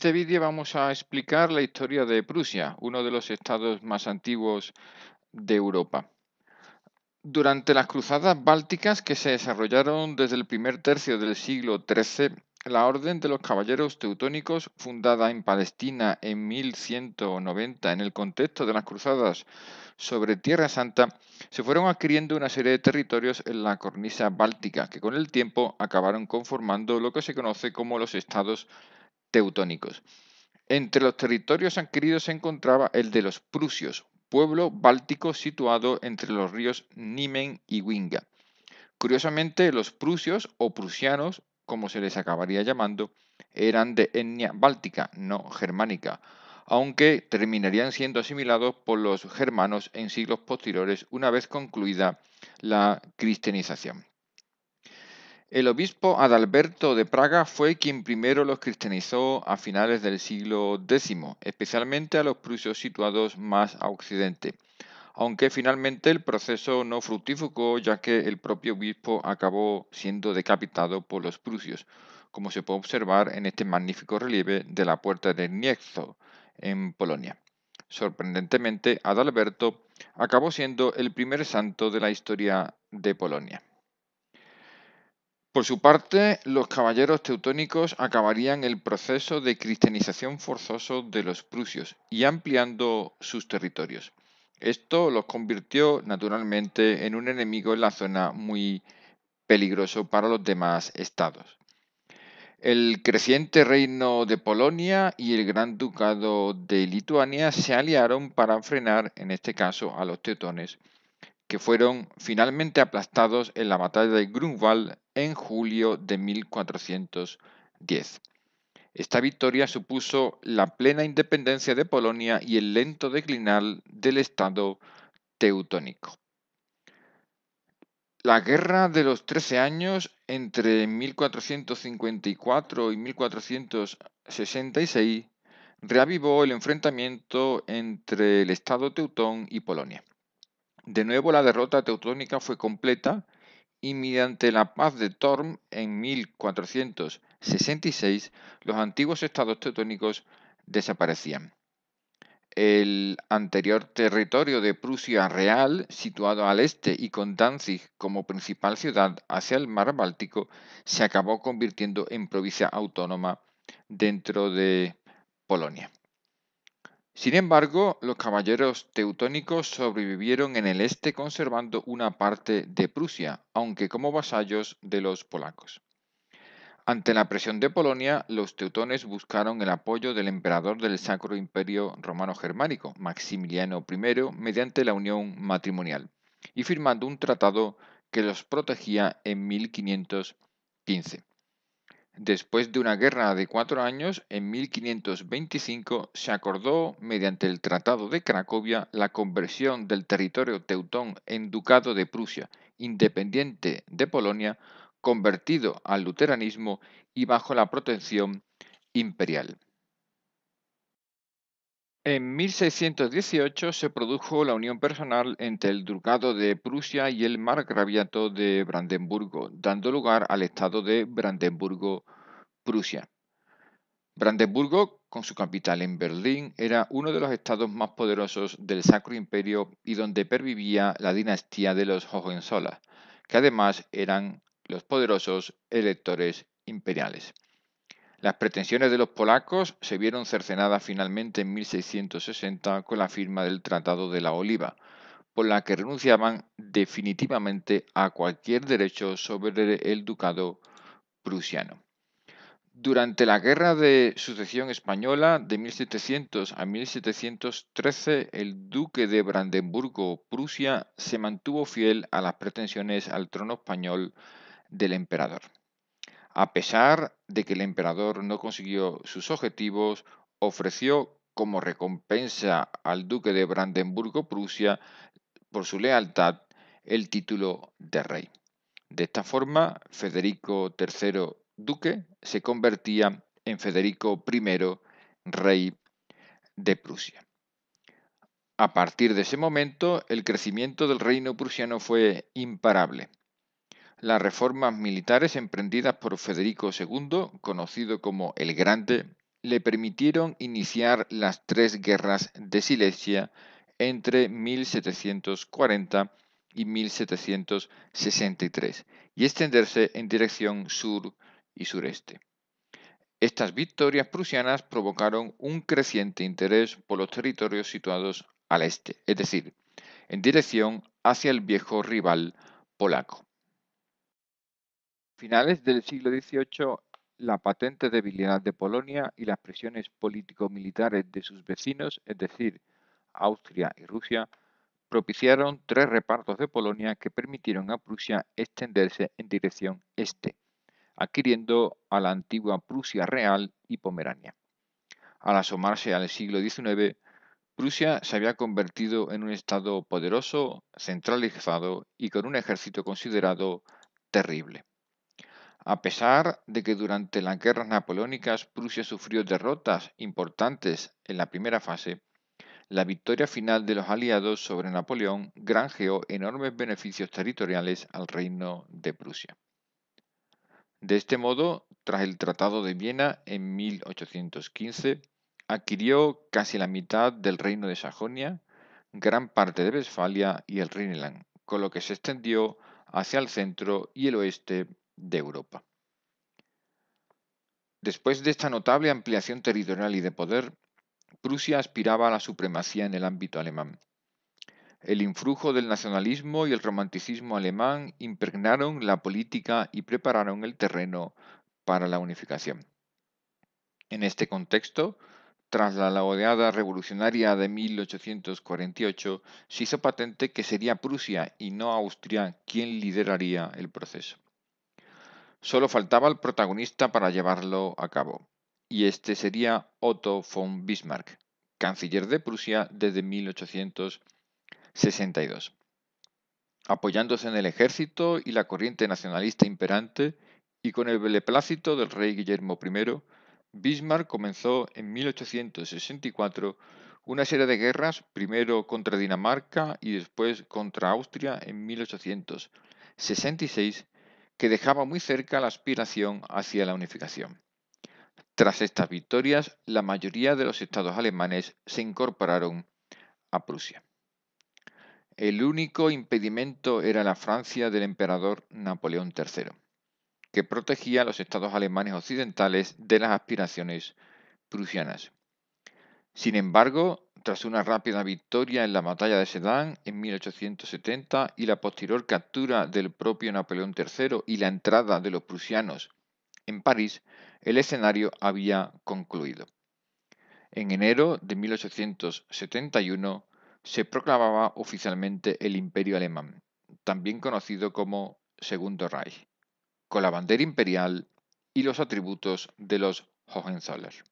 este vídeo vamos a explicar la historia de Prusia, uno de los estados más antiguos de Europa. Durante las cruzadas bálticas que se desarrollaron desde el primer tercio del siglo XIII, la Orden de los Caballeros Teutónicos, fundada en Palestina en 1190 en el contexto de las cruzadas sobre Tierra Santa, se fueron adquiriendo una serie de territorios en la cornisa báltica, que con el tiempo acabaron conformando lo que se conoce como los estados teutónicos. Entre los territorios adquiridos se encontraba el de los prusios, pueblo báltico situado entre los ríos Nimen y Winga. Curiosamente, los prusios o prusianos, como se les acabaría llamando, eran de etnia báltica, no germánica, aunque terminarían siendo asimilados por los germanos en siglos posteriores una vez concluida la cristianización. El obispo Adalberto de Praga fue quien primero los cristianizó a finales del siglo X, especialmente a los prusios situados más a occidente, aunque finalmente el proceso no fructificó ya que el propio obispo acabó siendo decapitado por los prusios, como se puede observar en este magnífico relieve de la puerta de Gniezno, en Polonia. Sorprendentemente, Adalberto acabó siendo el primer santo de la historia de Polonia. Por su parte, los caballeros teutónicos acabarían el proceso de cristianización forzoso de los prusios y ampliando sus territorios. Esto los convirtió naturalmente en un enemigo en la zona muy peligroso para los demás estados. El creciente reino de Polonia y el Gran Ducado de Lituania se aliaron para frenar, en este caso, a los teutones, que fueron finalmente aplastados en la batalla de Grunwald en julio de 1410. Esta victoria supuso la plena independencia de Polonia y el lento declinal del Estado teutónico. La guerra de los 13 años entre 1454 y 1466 reavivó el enfrentamiento entre el Estado teutón y Polonia. De nuevo la derrota teutónica fue completa y mediante la paz de Torm en 1466 los antiguos estados teutónicos desaparecían. El anterior territorio de Prusia Real, situado al este y con Danzig como principal ciudad hacia el mar Báltico, se acabó convirtiendo en provincia autónoma dentro de Polonia. Sin embargo, los caballeros teutónicos sobrevivieron en el este conservando una parte de Prusia, aunque como vasallos de los polacos. Ante la presión de Polonia, los teutones buscaron el apoyo del emperador del Sacro Imperio Romano Germánico, Maximiliano I, mediante la unión matrimonial, y firmando un tratado que los protegía en 1515. Después de una guerra de cuatro años, en 1525 se acordó, mediante el Tratado de Cracovia, la conversión del territorio teutón en Ducado de Prusia, independiente de Polonia, convertido al luteranismo y bajo la protección imperial. En 1618 se produjo la unión personal entre el Ducado de Prusia y el Margraviato de Brandenburgo, dando lugar al estado de Brandenburgo-Prusia. Brandenburgo, con su capital en Berlín, era uno de los estados más poderosos del Sacro Imperio y donde pervivía la dinastía de los Hohenzollern, que además eran los poderosos electores imperiales. Las pretensiones de los polacos se vieron cercenadas finalmente en 1660 con la firma del Tratado de la Oliva, por la que renunciaban definitivamente a cualquier derecho sobre el ducado prusiano. Durante la Guerra de Sucesión Española de 1700 a 1713, el duque de Brandenburgo-Prusia se mantuvo fiel a las pretensiones al trono español del emperador. A pesar de que el emperador no consiguió sus objetivos, ofreció como recompensa al duque de Brandenburgo-Prusia por su lealtad el título de rey. De esta forma, Federico III duque se convertía en Federico I rey de Prusia. A partir de ese momento, el crecimiento del reino prusiano fue imparable las reformas militares emprendidas por Federico II, conocido como el Grande, le permitieron iniciar las tres guerras de Silesia entre 1740 y 1763 y extenderse en dirección sur y sureste. Estas victorias prusianas provocaron un creciente interés por los territorios situados al este, es decir, en dirección hacia el viejo rival polaco finales del siglo XVIII, la patente debilidad de Polonia y las presiones político-militares de sus vecinos, es decir, Austria y Rusia, propiciaron tres repartos de Polonia que permitieron a Prusia extenderse en dirección este, adquiriendo a la antigua Prusia Real y Pomerania. Al asomarse al siglo XIX, Prusia se había convertido en un estado poderoso, centralizado y con un ejército considerado terrible. A pesar de que durante las guerras napoleónicas Prusia sufrió derrotas importantes en la primera fase, la victoria final de los aliados sobre Napoleón granjeó enormes beneficios territoriales al reino de Prusia. De este modo, tras el Tratado de Viena en 1815, adquirió casi la mitad del reino de Sajonia, gran parte de Westfalia y el Rhineland, con lo que se extendió hacia el centro y el oeste de Europa. Después de esta notable ampliación territorial y de poder, Prusia aspiraba a la supremacía en el ámbito alemán. El influjo del nacionalismo y el romanticismo alemán impregnaron la política y prepararon el terreno para la unificación. En este contexto, tras la laudeada revolucionaria de 1848, se hizo patente que sería Prusia y no Austria quien lideraría el proceso. Solo faltaba el protagonista para llevarlo a cabo, y este sería Otto von Bismarck, canciller de Prusia desde 1862. Apoyándose en el ejército y la corriente nacionalista imperante, y con el beneplácito del rey Guillermo I, Bismarck comenzó en 1864 una serie de guerras, primero contra Dinamarca y después contra Austria en 1866, que dejaba muy cerca la aspiración hacia la unificación. Tras estas victorias, la mayoría de los estados alemanes se incorporaron a Prusia. El único impedimento era la Francia del emperador Napoleón III, que protegía a los estados alemanes occidentales de las aspiraciones prusianas. Sin embargo, tras una rápida victoria en la batalla de Sedan en 1870 y la posterior captura del propio Napoleón III y la entrada de los prusianos en París, el escenario había concluido. En enero de 1871 se proclamaba oficialmente el Imperio Alemán, también conocido como Segundo Reich, con la bandera imperial y los atributos de los Hohenzollern.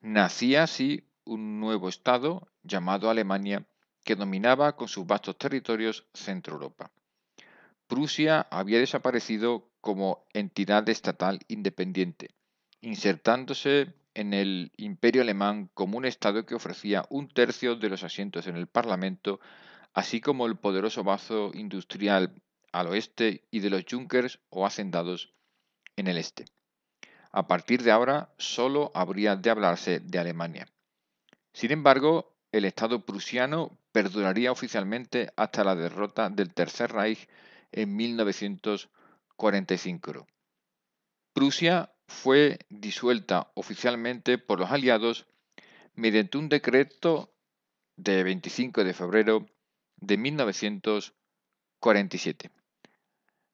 Nacía así un nuevo Estado llamado Alemania que dominaba con sus vastos territorios Centro Europa. Prusia había desaparecido como entidad estatal independiente, insertándose en el imperio alemán como un Estado que ofrecía un tercio de los asientos en el Parlamento, así como el poderoso bazo industrial al oeste y de los junkers o hacendados en el este. A partir de ahora solo habría de hablarse de Alemania. Sin embargo, el Estado prusiano perduraría oficialmente hasta la derrota del Tercer Reich en 1945. Prusia fue disuelta oficialmente por los aliados mediante un decreto de 25 de febrero de 1947.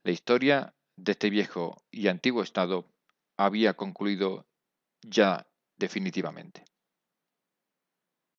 La historia de este viejo y antiguo Estado había concluido ya definitivamente.